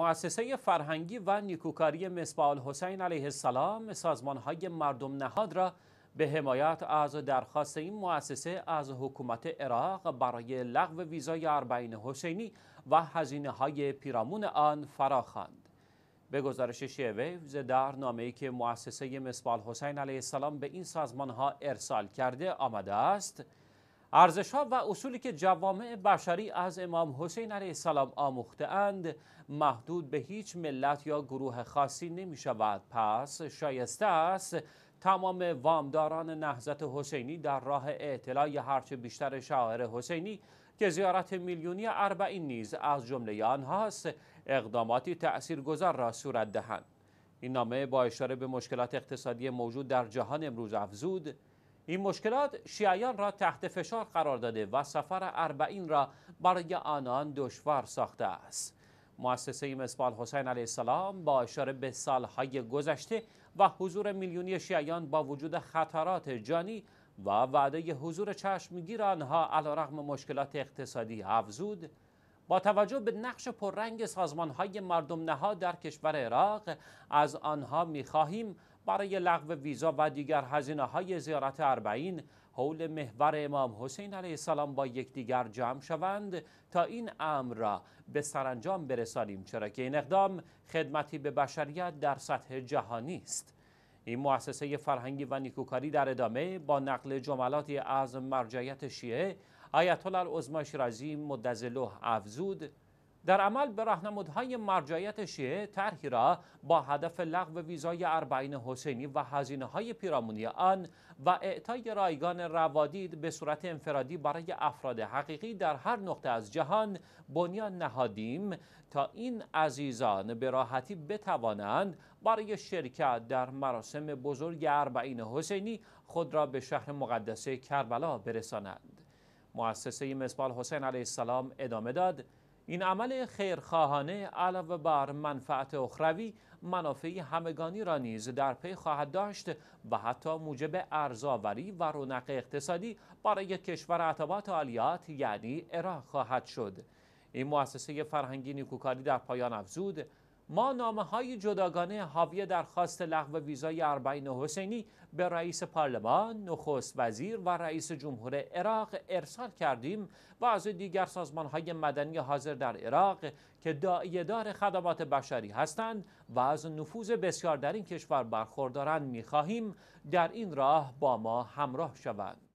مؤسسه فرهنگی و نیکوکاری مصباح حسین علیه السلام سازمان های مردم نهاد را به حمایت از درخواست این مؤسسه از حکومت عراق برای لغو ویزای اربعین حسینی و هزینه های پیرامون آن فراخواند. به گزارش شیویوز در نامه‌ای که مؤسسه مصباح حسین علیه السلام به این سازمان ها ارسال کرده آمده است، ارزش ها و اصولی که جوامع بشری از امام حسین علیه السلام آموخته اند محدود به هیچ ملت یا گروه خاصی نمی شود پس شایسته است تمام وامداران نهضت حسینی در راه اعتلاع هرچه بیشتر شاعر حسینی که زیارت میلیونی اربعین نیز از جمله آنهاست اقداماتی گذار را صورت دهند این نامه با اشاره به مشکلات اقتصادی موجود در جهان امروز افزود این مشکلات شیعیان را تحت فشار قرار داده و سفر اربعین را برای آنان دشوار ساخته است مؤسسه مسبال حسین علیه السلام با اشاره به سالهای گذشته و حضور میلیونی شیعیان با وجود خطرات جانی و وعده حضور چشمگیر آنها علیرغم مشکلات اقتصادی افزود با توجه به نقش پررنگ سازمانهای مردم نها در کشور عراق از آنها میخواهیم برای لغو ویزا و دیگر هزینه های زیارت اربعین حول محور امام حسین علیه السلام با یکدیگر جمع شوند تا این امر را به سرانجام برسانیم چرا که این اقدام خدمتی به بشریت در سطح جهانی است این مؤسسه فرهنگی و نیکوکاری در ادامه با نقل جملاتی از مرجعیت شیعه آیت الله العظمی شیرازی مدظله افزود در عمل به راهنمودهای مرجعیت شیعه طرحی را با هدف لغو ویزای اربعین حسینی و هزینه های پیرامونی آن و اعطای رایگان روادید به صورت انفرادی برای افراد حقیقی در هر نقطه از جهان بنیان نهادیم تا این عزیزان به راحتی بتوانند برای شرکت در مراسم بزرگ اربعین حسینی خود را به شهر مقدسه کربلا برسانند مؤسسه مصباح حسین علیه السلام ادامه داد این عمل خیرخواهانه علاوه بر منفعت اخروی منافعی همگانی را نیز در پی خواهد داشت و حتی موجب ارزآوری و رونق اقتصادی برای کشور عطبات عالیات یعنی عراق خواهد شد این مؤسسه فرهنگی نیکوکاری در پایان افزود ما نامه های جداگانه حاوی درخواست لغو ویزای اربعین حسینی به رئیس پارلمان، نخست وزیر و رئیس جمهور عراق ارسال کردیم و از دیگر سازمان های مدنی حاضر در عراق که دار خدمات بشری هستند و از نفوذ بسیار در این کشور برخوردارند میخواهیم در این راه با ما همراه شوند.